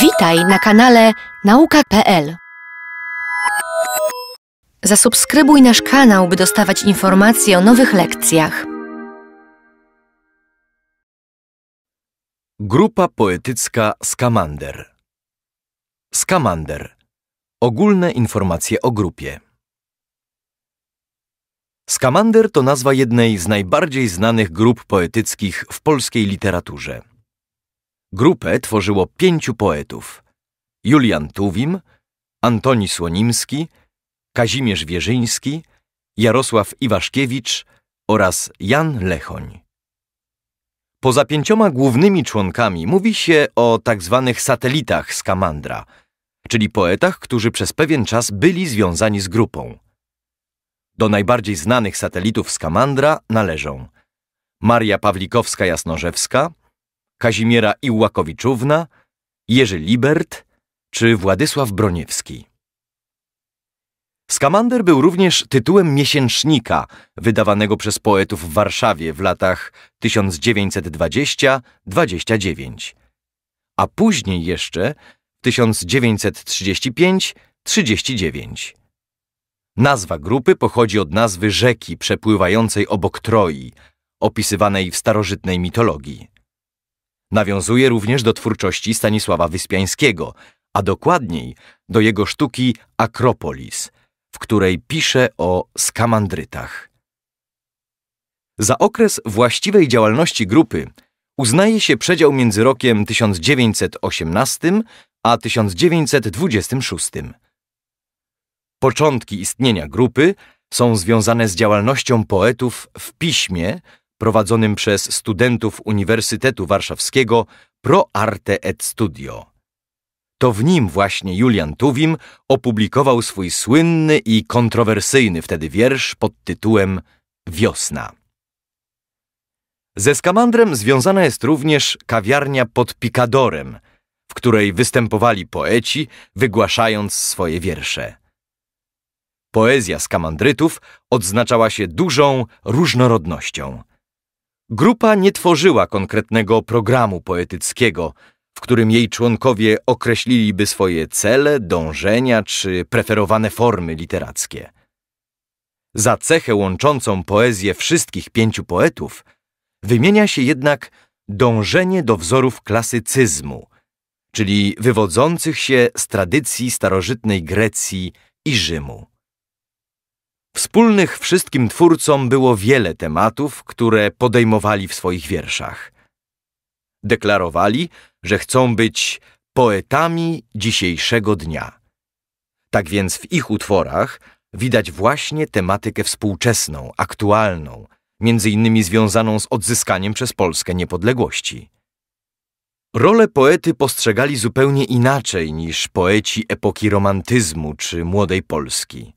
Witaj na kanale nauka.pl. Zasubskrybuj nasz kanał, by dostawać informacje o nowych lekcjach. Grupa poetycka Skamander. Skamander. Ogólne informacje o grupie. Skamander to nazwa jednej z najbardziej znanych grup poetyckich w polskiej literaturze. Grupę tworzyło pięciu poetów: Julian Tuwim, Antoni Słonimski, Kazimierz Wierzyński, Jarosław Iwaszkiewicz oraz Jan Lechoń. Poza pięcioma głównymi członkami mówi się o tak zwanych satelitach Skamandra, czyli poetach, którzy przez pewien czas byli związani z grupą. Do najbardziej znanych satelitów Skamandra należą Maria Pawlikowska-Jasnorzewska, Kazimiera Iłłakowiczówna, Jerzy Libert czy Władysław Broniewski. Skamander był również tytułem miesięcznika wydawanego przez poetów w Warszawie w latach 1920-29, a później jeszcze 1935-39. Nazwa grupy pochodzi od nazwy rzeki przepływającej obok Troi, opisywanej w starożytnej mitologii. Nawiązuje również do twórczości Stanisława Wyspiańskiego, a dokładniej do jego sztuki Akropolis, w której pisze o skamandrytach. Za okres właściwej działalności grupy uznaje się przedział między rokiem 1918 a 1926. Początki istnienia grupy są związane z działalnością poetów w piśmie prowadzonym przez studentów Uniwersytetu Warszawskiego Pro Arte et Studio. To w nim właśnie Julian Tuwim opublikował swój słynny i kontrowersyjny wtedy wiersz pod tytułem Wiosna. Ze Skamandrem związana jest również kawiarnia pod Pikadorem, w której występowali poeci, wygłaszając swoje wiersze. Poezja skamandrytów odznaczała się dużą różnorodnością. Grupa nie tworzyła konkretnego programu poetyckiego, w którym jej członkowie określiliby swoje cele, dążenia czy preferowane formy literackie. Za cechę łączącą poezję wszystkich pięciu poetów wymienia się jednak dążenie do wzorów klasycyzmu, czyli wywodzących się z tradycji starożytnej Grecji i Rzymu. Wspólnych wszystkim twórcom było wiele tematów, które podejmowali w swoich wierszach. Deklarowali, że chcą być poetami dzisiejszego dnia. Tak więc w ich utworach widać właśnie tematykę współczesną, aktualną, między innymi związaną z odzyskaniem przez Polskę niepodległości. Rolę poety postrzegali zupełnie inaczej niż poeci epoki romantyzmu czy młodej Polski.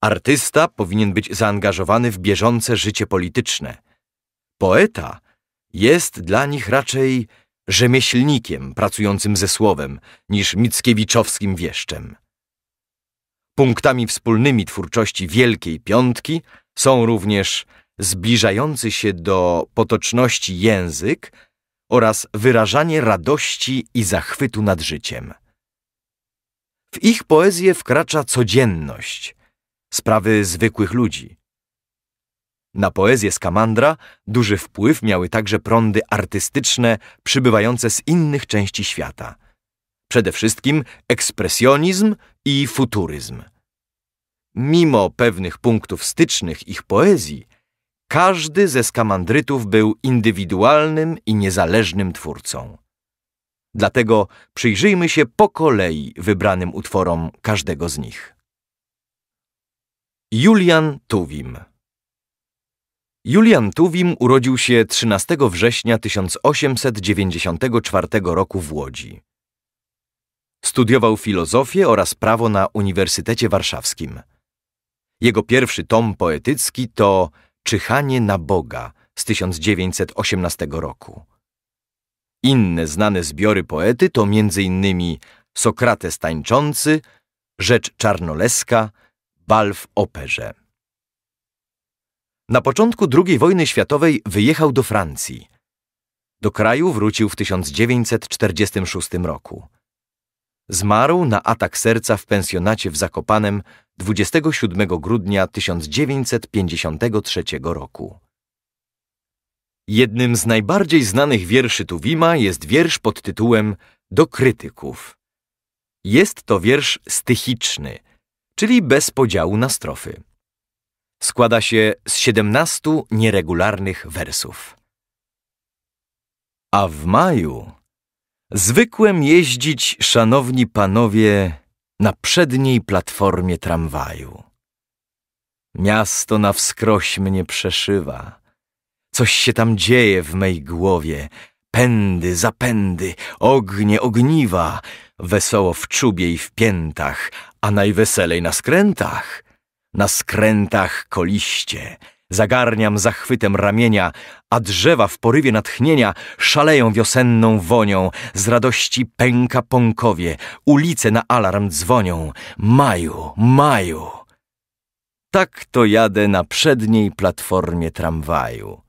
Artysta powinien być zaangażowany w bieżące życie polityczne. Poeta jest dla nich raczej rzemieślnikiem pracującym ze słowem niż mickiewiczowskim wieszczem. Punktami wspólnymi twórczości Wielkiej Piątki są również zbliżający się do potoczności język oraz wyrażanie radości i zachwytu nad życiem. W ich poezję wkracza codzienność – sprawy zwykłych ludzi. Na poezję Skamandra duży wpływ miały także prądy artystyczne przybywające z innych części świata. Przede wszystkim ekspresjonizm i futuryzm. Mimo pewnych punktów stycznych ich poezji, każdy ze skamandrytów był indywidualnym i niezależnym twórcą. Dlatego przyjrzyjmy się po kolei wybranym utworom każdego z nich. Julian Tuwim Julian Tuwim urodził się 13 września 1894 roku w Łodzi. Studiował filozofię oraz prawo na Uniwersytecie Warszawskim. Jego pierwszy tom poetycki to Czychanie na Boga z 1918 roku. Inne znane zbiory poety to m.in. Sokrates tańczący, Rzecz czarnoleska – bal w operze. Na początku II wojny światowej wyjechał do Francji. Do kraju wrócił w 1946 roku. Zmarł na atak serca w pensjonacie w Zakopanem 27 grudnia 1953 roku. Jednym z najbardziej znanych wierszy Tuwima jest wiersz pod tytułem Do krytyków. Jest to wiersz stychiczny – czyli bez podziału na strofy. Składa się z 17 nieregularnych wersów. A w maju zwykłem jeździć, szanowni panowie, na przedniej platformie tramwaju. Miasto na wskroś mnie przeszywa. Coś się tam dzieje w mej głowie. Pędy, zapędy, ognie, ogniwa, wesoło w czubie i w piętach, a najweselej na skrętach. Na skrętach koliście. Zagarniam zachwytem ramienia, a drzewa w porywie natchnienia szaleją wiosenną wonią. Z radości pęka pąkowie, ulice na alarm dzwonią. Maju, maju! Tak to jadę na przedniej platformie tramwaju.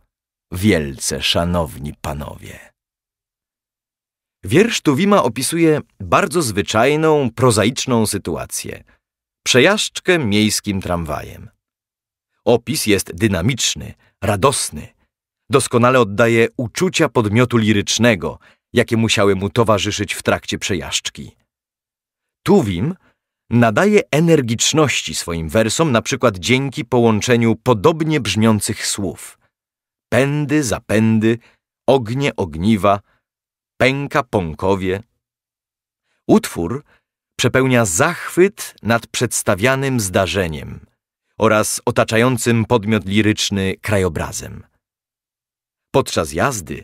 Wielce szanowni panowie. Wiersz Tuwima opisuje bardzo zwyczajną, prozaiczną sytuację. Przejażdżkę miejskim tramwajem. Opis jest dynamiczny, radosny. Doskonale oddaje uczucia podmiotu lirycznego, jakie musiały mu towarzyszyć w trakcie przejażdżki. Tuwim nadaje energiczności swoim wersom, na przykład dzięki połączeniu podobnie brzmiących słów. Pędy, zapędy, ognie, ogniwa – pęka pąkowie. Utwór przepełnia zachwyt nad przedstawianym zdarzeniem oraz otaczającym podmiot liryczny krajobrazem. Podczas jazdy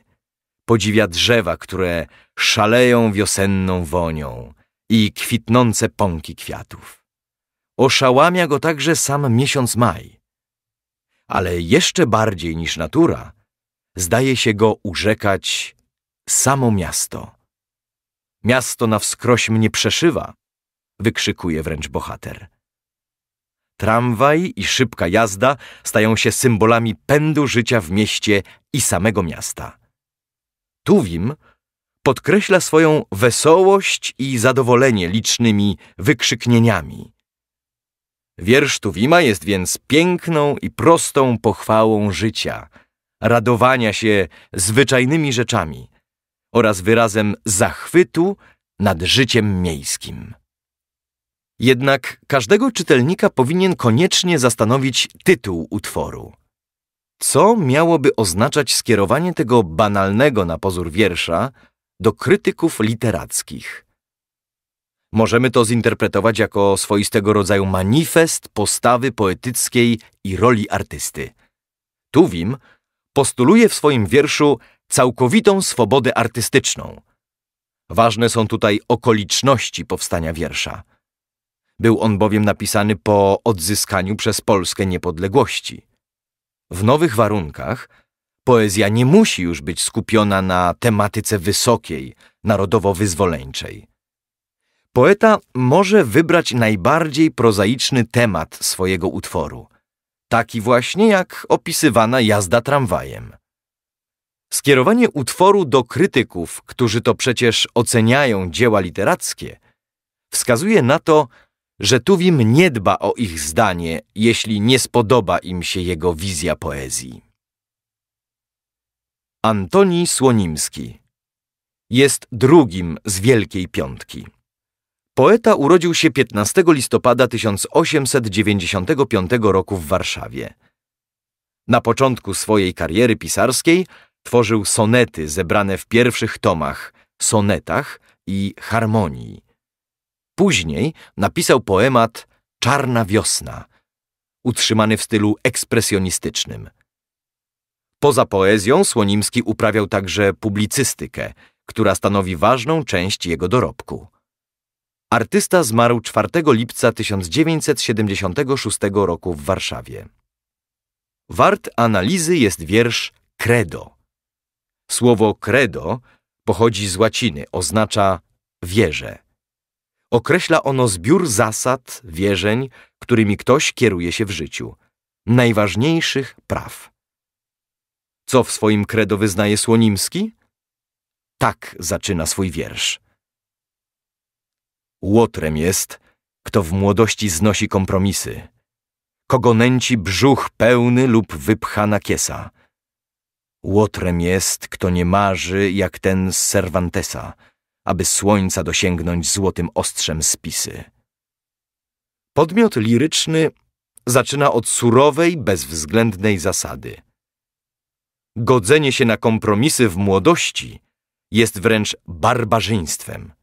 podziwia drzewa, które szaleją wiosenną wonią i kwitnące pąki kwiatów. Oszałamia go także sam miesiąc maj. Ale jeszcze bardziej niż natura zdaje się go urzekać samo miasto. Miasto na wskroś mnie przeszywa, wykrzykuje wręcz bohater. Tramwaj i szybka jazda stają się symbolami pędu życia w mieście i samego miasta. Tuwim podkreśla swoją wesołość i zadowolenie licznymi wykrzyknieniami. Wiersz Tuwima jest więc piękną i prostą pochwałą życia, radowania się zwyczajnymi rzeczami, oraz wyrazem zachwytu nad życiem miejskim. Jednak każdego czytelnika powinien koniecznie zastanowić tytuł utworu. Co miałoby oznaczać skierowanie tego banalnego na pozór wiersza do krytyków literackich? Możemy to zinterpretować jako swoistego rodzaju manifest postawy poetyckiej i roli artysty. Tuwim postuluje w swoim wierszu całkowitą swobodę artystyczną. Ważne są tutaj okoliczności powstania wiersza. Był on bowiem napisany po odzyskaniu przez Polskę niepodległości. W nowych warunkach poezja nie musi już być skupiona na tematyce wysokiej, narodowo-wyzwoleńczej. Poeta może wybrać najbardziej prozaiczny temat swojego utworu, taki właśnie jak opisywana jazda tramwajem. Skierowanie utworu do krytyków, którzy to przecież oceniają dzieła literackie, wskazuje na to, że Tuwim nie dba o ich zdanie, jeśli nie spodoba im się jego wizja poezji. Antoni Słonimski jest drugim z Wielkiej Piątki. Poeta urodził się 15 listopada 1895 roku w Warszawie. Na początku swojej kariery pisarskiej – Tworzył sonety zebrane w pierwszych tomach, sonetach i harmonii. Później napisał poemat Czarna wiosna, utrzymany w stylu ekspresjonistycznym. Poza poezją Słonimski uprawiał także publicystykę, która stanowi ważną część jego dorobku. Artysta zmarł 4 lipca 1976 roku w Warszawie. Wart analizy jest wiersz Credo. Słowo credo pochodzi z łaciny, oznacza wierzę. Określa ono zbiór zasad, wierzeń, którymi ktoś kieruje się w życiu, najważniejszych praw. Co w swoim credo wyznaje Słonimski? Tak zaczyna swój wiersz. Łotrem jest, kto w młodości znosi kompromisy, kogo nęci brzuch pełny lub wypchana kiesa – Łotrem jest, kto nie marzy, jak ten z Cervantesa, aby słońca dosięgnąć złotym ostrzem spisy. Podmiot liryczny zaczyna od surowej, bezwzględnej zasady. Godzenie się na kompromisy w młodości jest wręcz barbarzyństwem,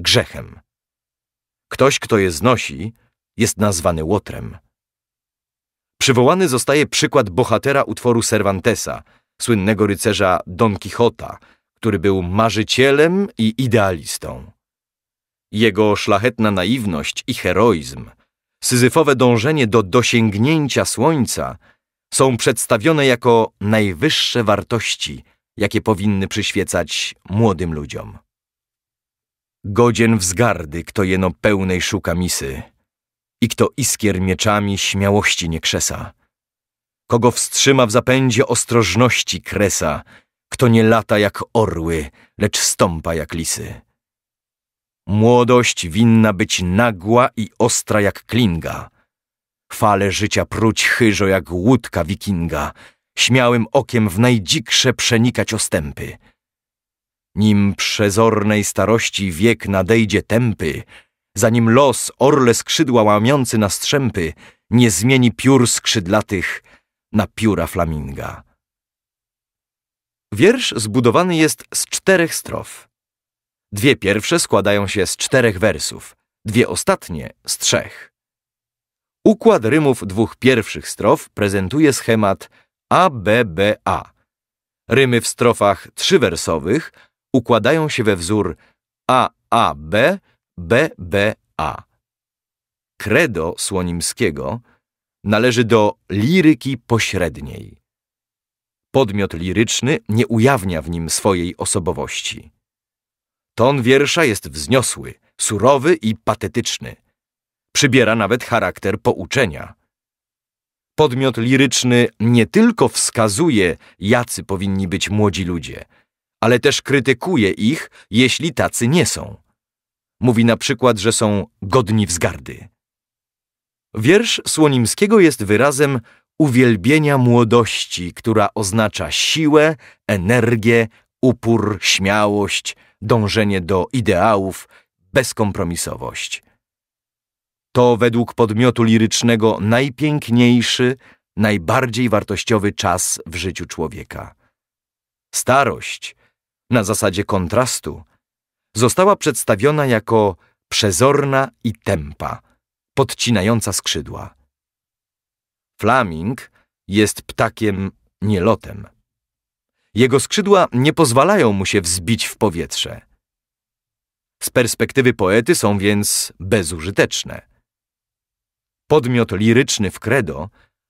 grzechem. Ktoś, kto je znosi, jest nazwany łotrem. Przywołany zostaje przykład bohatera utworu Cervantesa – słynnego rycerza Don Quixota, który był marzycielem i idealistą. Jego szlachetna naiwność i heroizm, syzyfowe dążenie do dosięgnięcia słońca są przedstawione jako najwyższe wartości, jakie powinny przyświecać młodym ludziom. Godzien wzgardy, kto jeno pełnej szuka misy i kto iskier mieczami śmiałości nie krzesa kogo wstrzyma w zapędzie ostrożności kresa, kto nie lata jak orły, lecz stąpa jak lisy. Młodość winna być nagła i ostra jak klinga. Fale życia pruć chyżo jak łódka wikinga, śmiałym okiem w najdziksze przenikać ostępy. Nim przezornej starości wiek nadejdzie tępy, zanim los orle skrzydła łamiący na strzępy nie zmieni piór skrzydlatych na pióra flaminga. Wiersz zbudowany jest z czterech strof. Dwie pierwsze składają się z czterech wersów, dwie ostatnie z trzech. Układ rymów dwóch pierwszych strof prezentuje schemat ABBA. Rymy w strofach trzywersowych układają się we wzór AAB, BBA. Credo Słonimskiego – należy do liryki pośredniej. Podmiot liryczny nie ujawnia w nim swojej osobowości. Ton wiersza jest wzniosły, surowy i patetyczny. Przybiera nawet charakter pouczenia. Podmiot liryczny nie tylko wskazuje, jacy powinni być młodzi ludzie, ale też krytykuje ich, jeśli tacy nie są. Mówi na przykład, że są godni wzgardy. Wiersz Słonimskiego jest wyrazem uwielbienia młodości, która oznacza siłę, energię, upór, śmiałość, dążenie do ideałów, bezkompromisowość. To według podmiotu lirycznego najpiękniejszy, najbardziej wartościowy czas w życiu człowieka. Starość, na zasadzie kontrastu, została przedstawiona jako przezorna i tempa podcinająca skrzydła. Flaming jest ptakiem nielotem. Jego skrzydła nie pozwalają mu się wzbić w powietrze. Z perspektywy poety są więc bezużyteczne. Podmiot liryczny w credo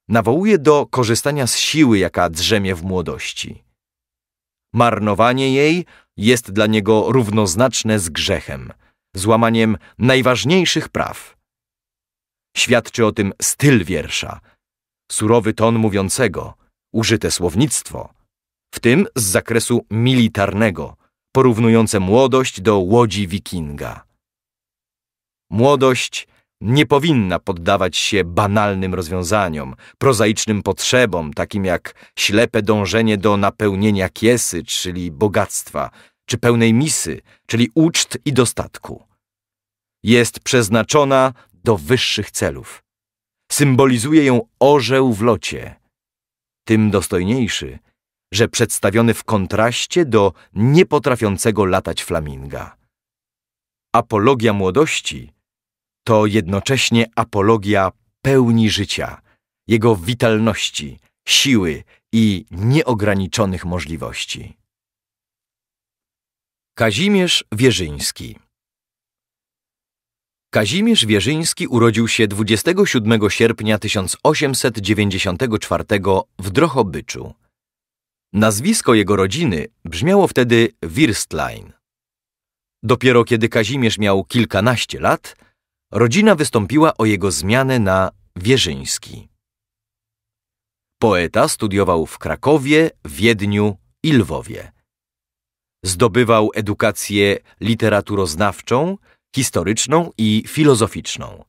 nawołuje do korzystania z siły, jaka drzemie w młodości. Marnowanie jej jest dla niego równoznaczne z grzechem, złamaniem najważniejszych praw – Świadczy o tym styl wiersza, surowy ton mówiącego, użyte słownictwo, w tym z zakresu militarnego, porównujące młodość do łodzi wikinga. Młodość nie powinna poddawać się banalnym rozwiązaniom, prozaicznym potrzebom, takim jak ślepe dążenie do napełnienia kiesy, czyli bogactwa, czy pełnej misy, czyli uczt i dostatku. Jest przeznaczona do wyższych celów. Symbolizuje ją orzeł w locie. Tym dostojniejszy, że przedstawiony w kontraście do niepotrafiącego latać flaminga. Apologia młodości to jednocześnie apologia pełni życia, jego witalności, siły i nieograniczonych możliwości. Kazimierz Wierzyński Kazimierz Wierzyński urodził się 27 sierpnia 1894 w Drohobyczu. Nazwisko jego rodziny brzmiało wtedy Wirstlein. Dopiero kiedy Kazimierz miał kilkanaście lat, rodzina wystąpiła o jego zmianę na Wierzyński. Poeta studiował w Krakowie, Wiedniu i Lwowie. Zdobywał edukację literaturoznawczą – historyczną i filozoficzną.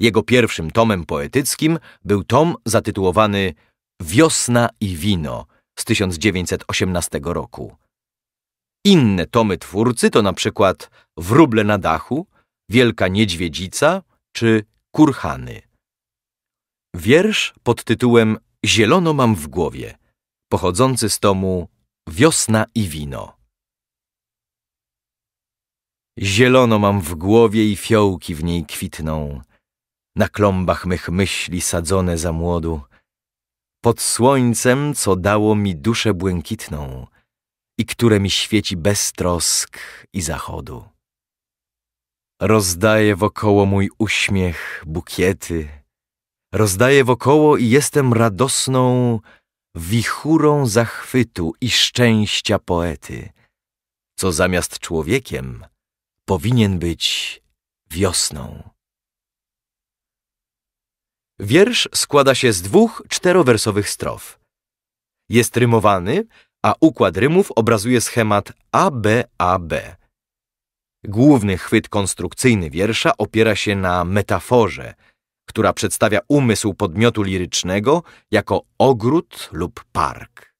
Jego pierwszym tomem poetyckim był tom zatytułowany Wiosna i wino z 1918 roku. Inne tomy twórcy to na przykład Wróble na dachu, Wielka Niedźwiedzica czy Kurhany. Wiersz pod tytułem Zielono mam w głowie, pochodzący z tomu Wiosna i wino. Zielono mam w głowie i fiołki w niej kwitną, na klombach mych myśli sadzone za młodu, pod słońcem, co dało mi duszę błękitną i które mi świeci bez trosk i zachodu. Rozdaję wokoło mój uśmiech, bukiety, rozdaję wokoło i jestem radosną wichurą zachwytu i szczęścia poety, co zamiast człowiekiem – powinien być wiosną. Wiersz składa się z dwóch czterowersowych strof. Jest rymowany, a układ rymów obrazuje schemat ABAB. Główny chwyt konstrukcyjny wiersza opiera się na metaforze, która przedstawia umysł podmiotu lirycznego jako ogród lub park.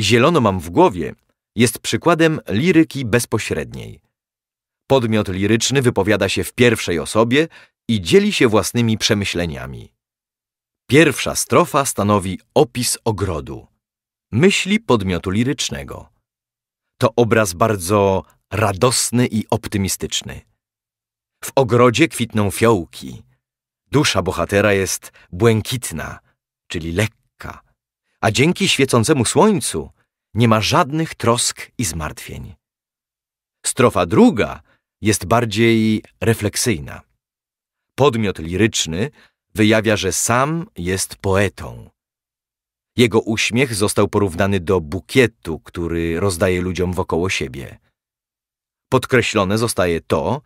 Zielono mam w głowie jest przykładem liryki bezpośredniej. Podmiot liryczny wypowiada się w pierwszej osobie i dzieli się własnymi przemyśleniami. Pierwsza strofa stanowi opis ogrodu, myśli podmiotu lirycznego. To obraz bardzo radosny i optymistyczny. W ogrodzie kwitną fiołki. Dusza bohatera jest błękitna, czyli lekka, a dzięki świecącemu słońcu nie ma żadnych trosk i zmartwień. Strofa druga jest bardziej refleksyjna. Podmiot liryczny wyjawia, że sam jest poetą. Jego uśmiech został porównany do bukietu, który rozdaje ludziom wokoło siebie. Podkreślone zostaje to,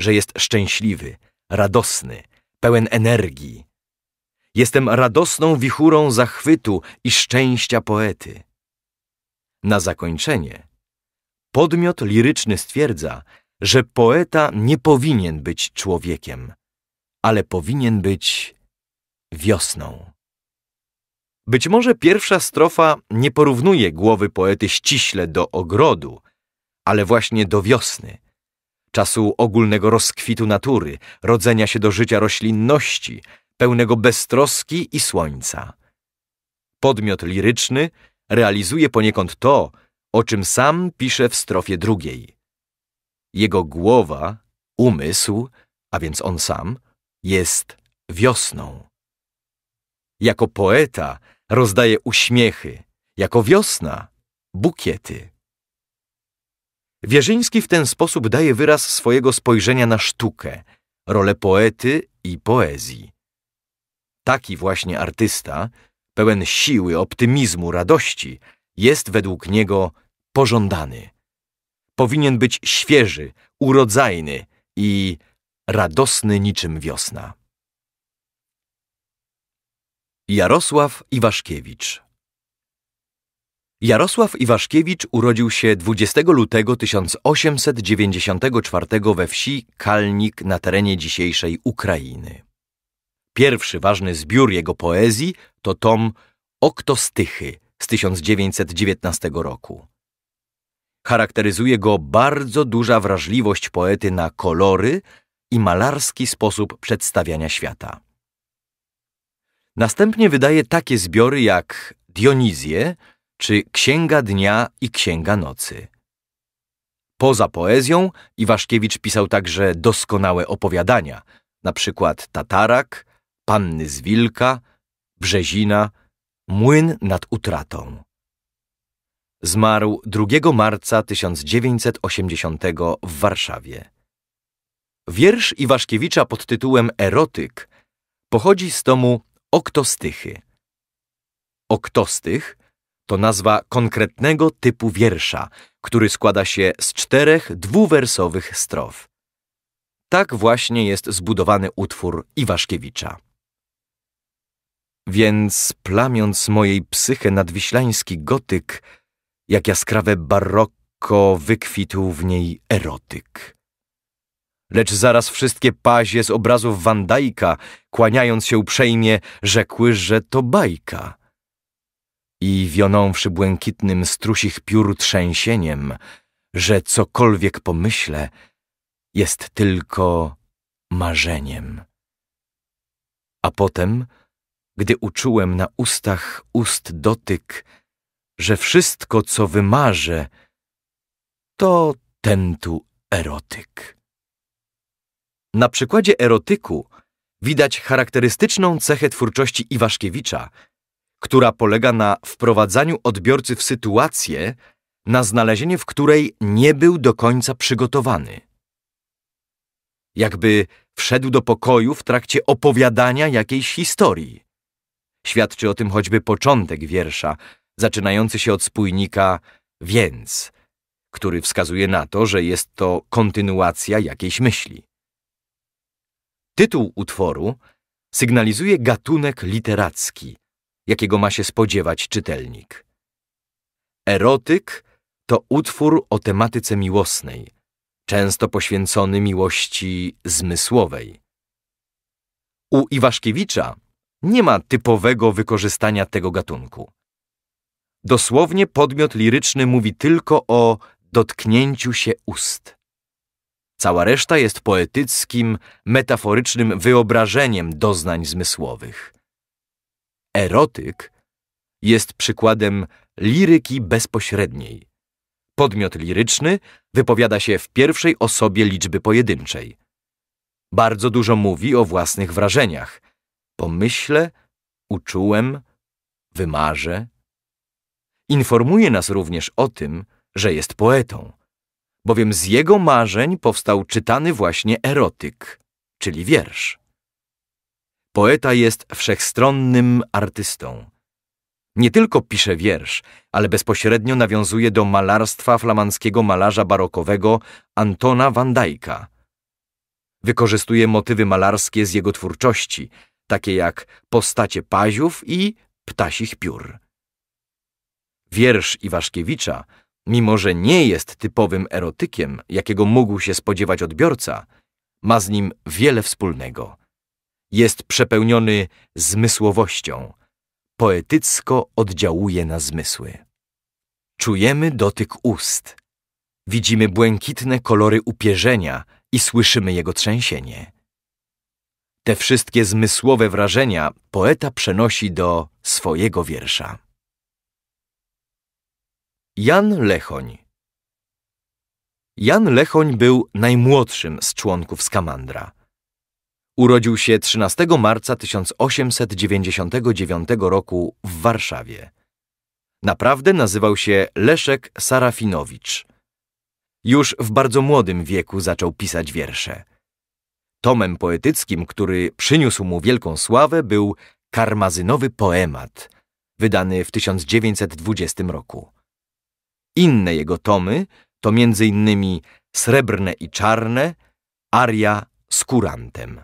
że jest szczęśliwy, radosny, pełen energii. Jestem radosną wichurą zachwytu i szczęścia poety. Na zakończenie podmiot liryczny stwierdza, że poeta nie powinien być człowiekiem, ale powinien być wiosną. Być może pierwsza strofa nie porównuje głowy poety ściśle do ogrodu, ale właśnie do wiosny, czasu ogólnego rozkwitu natury, rodzenia się do życia roślinności, pełnego beztroski i słońca. Podmiot liryczny realizuje poniekąd to, o czym sam pisze w strofie drugiej – jego głowa, umysł, a więc on sam, jest wiosną. Jako poeta rozdaje uśmiechy, jako wiosna bukiety. Wierzyński w ten sposób daje wyraz swojego spojrzenia na sztukę, rolę poety i poezji. Taki właśnie artysta, pełen siły, optymizmu, radości, jest według niego pożądany powinien być świeży, urodzajny i radosny niczym wiosna. Jarosław Iwaszkiewicz Jarosław Iwaszkiewicz urodził się 20 lutego 1894 we wsi Kalnik na terenie dzisiejszej Ukrainy. Pierwszy ważny zbiór jego poezji to tom Oktostychy z 1919 roku. Charakteryzuje go bardzo duża wrażliwość poety na kolory i malarski sposób przedstawiania świata. Następnie wydaje takie zbiory jak Dionizję czy Księga Dnia i Księga Nocy. Poza poezją Iwaszkiewicz pisał także doskonałe opowiadania, na przykład Tatarak, Panny z Wilka, Brzezina, Młyn nad utratą. Zmarł 2 marca 1980 w Warszawie. Wiersz Iwaszkiewicza pod tytułem Erotyk pochodzi z tomu Oktostychy. Oktostych to nazwa konkretnego typu wiersza, który składa się z czterech dwuwersowych strof. Tak właśnie jest zbudowany utwór Iwaszkiewicza. Więc plamiąc mojej psychę nadwiślański gotyk, jak jaskrawe barokko wykwitł w niej erotyk. Lecz zaraz wszystkie pazie z obrazów Wandajka, kłaniając się uprzejmie, rzekły, że to bajka. I wionąwszy błękitnym strusich piór trzęsieniem, że cokolwiek pomyślę, jest tylko marzeniem. A potem, gdy uczułem na ustach ust dotyk, że wszystko, co wymarzę, to ten tu erotyk. Na przykładzie erotyku widać charakterystyczną cechę twórczości Iwaszkiewicza, która polega na wprowadzaniu odbiorcy w sytuację, na znalezienie w której nie był do końca przygotowany. Jakby wszedł do pokoju w trakcie opowiadania jakiejś historii. Świadczy o tym choćby początek wiersza, zaczynający się od spójnika więc, który wskazuje na to, że jest to kontynuacja jakiejś myśli. Tytuł utworu sygnalizuje gatunek literacki, jakiego ma się spodziewać czytelnik. Erotyk to utwór o tematyce miłosnej, często poświęcony miłości zmysłowej. U Iwaszkiewicza nie ma typowego wykorzystania tego gatunku. Dosłownie podmiot liryczny mówi tylko o dotknięciu się ust. Cała reszta jest poetyckim, metaforycznym wyobrażeniem doznań zmysłowych. Erotyk jest przykładem liryki bezpośredniej. Podmiot liryczny wypowiada się w pierwszej osobie liczby pojedynczej. Bardzo dużo mówi o własnych wrażeniach. Pomyślę, uczułem, wymarzę, Informuje nas również o tym, że jest poetą, bowiem z jego marzeń powstał czytany właśnie erotyk, czyli wiersz. Poeta jest wszechstronnym artystą. Nie tylko pisze wiersz, ale bezpośrednio nawiązuje do malarstwa flamandzkiego malarza barokowego Antona van Dycka. Wykorzystuje motywy malarskie z jego twórczości, takie jak postacie paziów i ptasich piór. Wiersz Iwaszkiewicza, mimo że nie jest typowym erotykiem, jakiego mógł się spodziewać odbiorca, ma z nim wiele wspólnego. Jest przepełniony zmysłowością, poetycko oddziałuje na zmysły. Czujemy dotyk ust, widzimy błękitne kolory upierzenia i słyszymy jego trzęsienie. Te wszystkie zmysłowe wrażenia poeta przenosi do swojego wiersza. Jan Lechoń Jan Lechoń był najmłodszym z członków Skamandra. Urodził się 13 marca 1899 roku w Warszawie. Naprawdę nazywał się Leszek Sarafinowicz. Już w bardzo młodym wieku zaczął pisać wiersze. Tomem poetyckim, który przyniósł mu wielką sławę, był Karmazynowy Poemat, wydany w 1920 roku. Inne jego tomy to m.in. Srebrne i Czarne, Aria z Kurantem.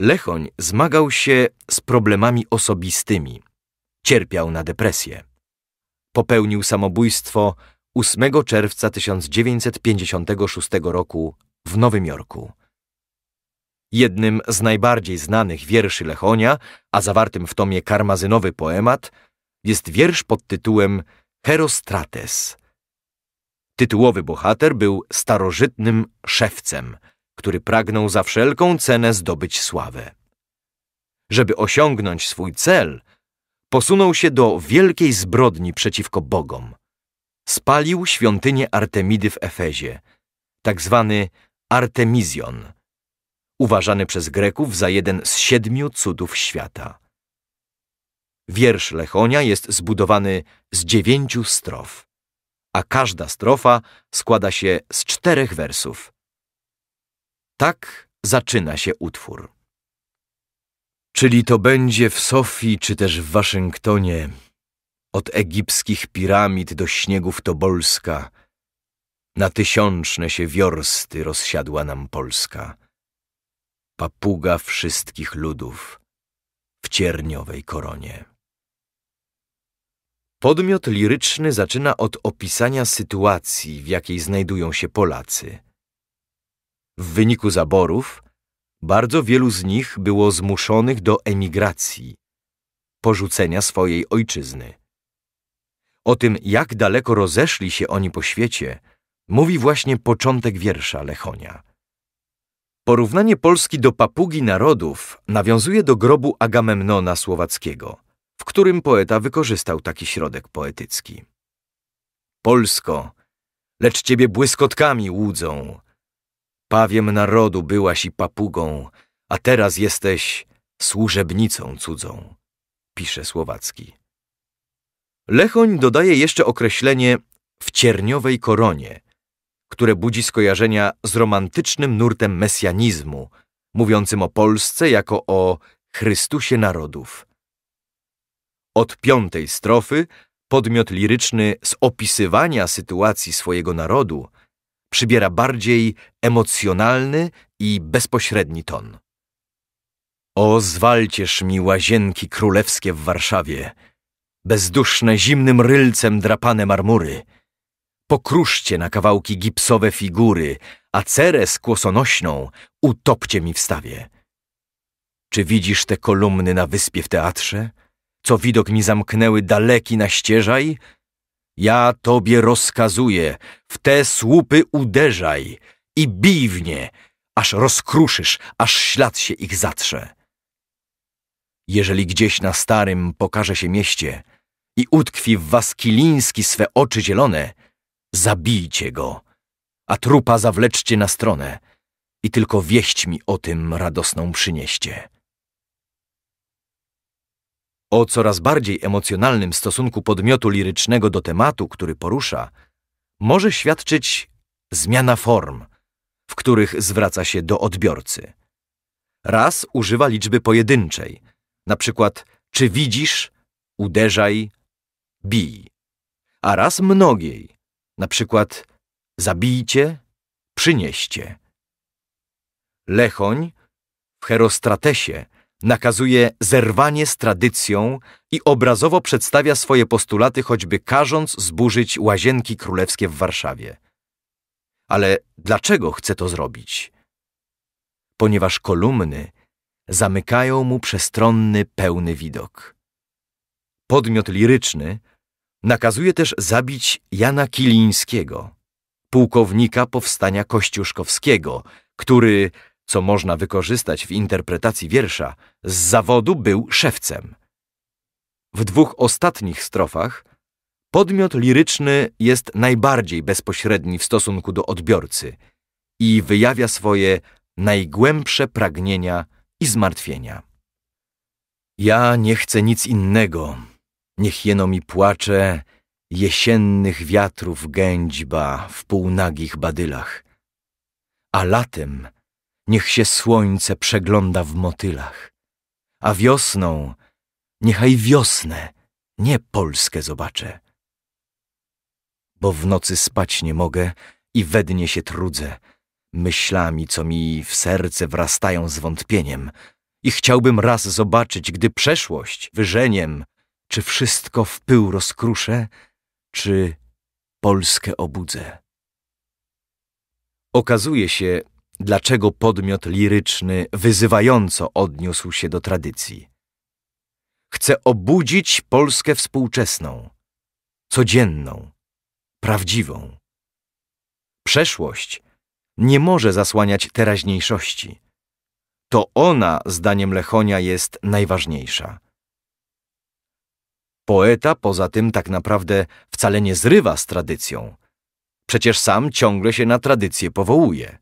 Lechoń zmagał się z problemami osobistymi. Cierpiał na depresję. Popełnił samobójstwo 8 czerwca 1956 roku w Nowym Jorku. Jednym z najbardziej znanych wierszy Lechonia, a zawartym w tomie karmazynowy poemat, jest wiersz pod tytułem Herostrates. Tytułowy bohater był starożytnym szewcem, który pragnął za wszelką cenę zdobyć sławę. Żeby osiągnąć swój cel, posunął się do wielkiej zbrodni przeciwko bogom. Spalił świątynię Artemidy w Efezie, tak zwany Artemizion, uważany przez Greków za jeden z siedmiu cudów świata. Wiersz Lechonia jest zbudowany z dziewięciu strof, a każda strofa składa się z czterech wersów. Tak zaczyna się utwór. Czyli to będzie w Sofii czy też w Waszyngtonie, od egipskich piramid do śniegów Tobolska, na tysiączne się wiorsty rozsiadła nam Polska, papuga wszystkich ludów w cierniowej koronie. Podmiot liryczny zaczyna od opisania sytuacji, w jakiej znajdują się Polacy. W wyniku zaborów bardzo wielu z nich było zmuszonych do emigracji, porzucenia swojej ojczyzny. O tym, jak daleko rozeszli się oni po świecie, mówi właśnie początek wiersza Lechonia. Porównanie Polski do papugi narodów nawiązuje do grobu Agamemnona Słowackiego – w którym poeta wykorzystał taki środek poetycki. Polsko, lecz ciebie błyskotkami łudzą. Pawiem narodu byłaś i papugą, a teraz jesteś służebnicą cudzą, pisze Słowacki. Lechoń dodaje jeszcze określenie w cierniowej koronie, które budzi skojarzenia z romantycznym nurtem mesjanizmu, mówiącym o Polsce jako o Chrystusie narodów, od piątej strofy podmiot liryczny z opisywania sytuacji swojego narodu przybiera bardziej emocjonalny i bezpośredni ton. O zwalcież mi łazienki królewskie w Warszawie, bezduszne zimnym rylcem drapane marmury. Pokruszcie na kawałki gipsowe figury, a cerę skłosonośną utopcie mi w stawie. Czy widzisz te kolumny na wyspie w teatrze? co widok mi zamknęły daleki na ścieżaj? Ja tobie rozkazuję, w te słupy uderzaj i bij w nie, aż rozkruszysz, aż ślad się ich zatrze. Jeżeli gdzieś na starym pokaże się mieście i utkwi w was kiliński swe oczy zielone, zabijcie go, a trupa zawleczcie na stronę i tylko wieść mi o tym radosną przynieście o coraz bardziej emocjonalnym stosunku podmiotu lirycznego do tematu, który porusza, może świadczyć zmiana form, w których zwraca się do odbiorcy. Raz używa liczby pojedynczej, na przykład czy widzisz, uderzaj, bij, a raz mnogiej, na przykład zabijcie, przynieście. Lechoń w Herostratesie nakazuje zerwanie z tradycją i obrazowo przedstawia swoje postulaty, choćby każąc zburzyć łazienki królewskie w Warszawie. Ale dlaczego chce to zrobić? Ponieważ kolumny zamykają mu przestronny, pełny widok. Podmiot liryczny nakazuje też zabić Jana Kilińskiego, pułkownika powstania kościuszkowskiego, który co można wykorzystać w interpretacji wiersza, z zawodu był szewcem. W dwóch ostatnich strofach podmiot liryczny jest najbardziej bezpośredni w stosunku do odbiorcy i wyjawia swoje najgłębsze pragnienia i zmartwienia. Ja nie chcę nic innego, niech jeno mi płacze jesiennych wiatrów gędźba w półnagich badylach. A latem niech się słońce przegląda w motylach, a wiosną niechaj wiosnę, nie Polskę zobaczę. Bo w nocy spać nie mogę i we dnie się trudzę, myślami, co mi w serce wrastają z wątpieniem i chciałbym raz zobaczyć, gdy przeszłość wyżeniem, czy wszystko w pył rozkruszę, czy Polskę obudzę. Okazuje się, dlaczego podmiot liryczny wyzywająco odniósł się do tradycji. Chce obudzić Polskę współczesną, codzienną, prawdziwą. Przeszłość nie może zasłaniać teraźniejszości. To ona, zdaniem Lechonia, jest najważniejsza. Poeta poza tym tak naprawdę wcale nie zrywa z tradycją. Przecież sam ciągle się na tradycję powołuje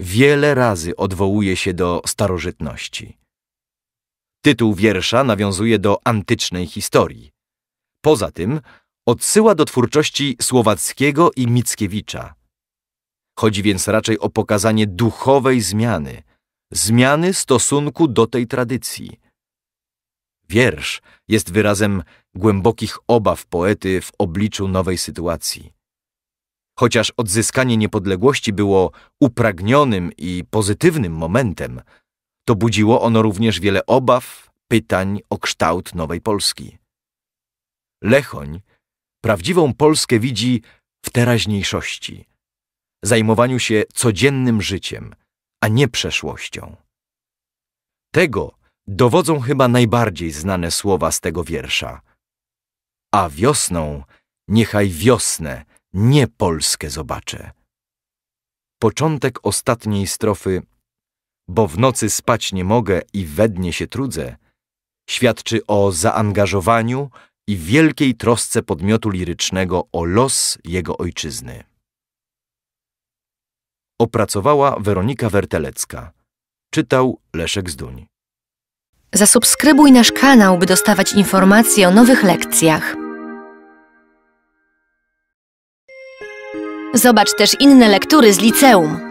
wiele razy odwołuje się do starożytności. Tytuł wiersza nawiązuje do antycznej historii. Poza tym odsyła do twórczości Słowackiego i Mickiewicza. Chodzi więc raczej o pokazanie duchowej zmiany, zmiany stosunku do tej tradycji. Wiersz jest wyrazem głębokich obaw poety w obliczu nowej sytuacji. Chociaż odzyskanie niepodległości było upragnionym i pozytywnym momentem, to budziło ono również wiele obaw, pytań o kształt nowej Polski. Lechoń prawdziwą Polskę widzi w teraźniejszości, zajmowaniu się codziennym życiem, a nie przeszłością. Tego dowodzą chyba najbardziej znane słowa z tego wiersza. A wiosną niechaj wiosnę nie Polskę zobaczę. Początek ostatniej strofy, bo w nocy spać nie mogę i we dnie się trudzę, świadczy o zaangażowaniu i wielkiej trosce podmiotu lirycznego o los jego ojczyzny. Opracowała Weronika Wertelecka. Czytał Leszek Zduń. Zasubskrybuj nasz kanał, by dostawać informacje o nowych lekcjach. Zobacz też inne lektury z liceum.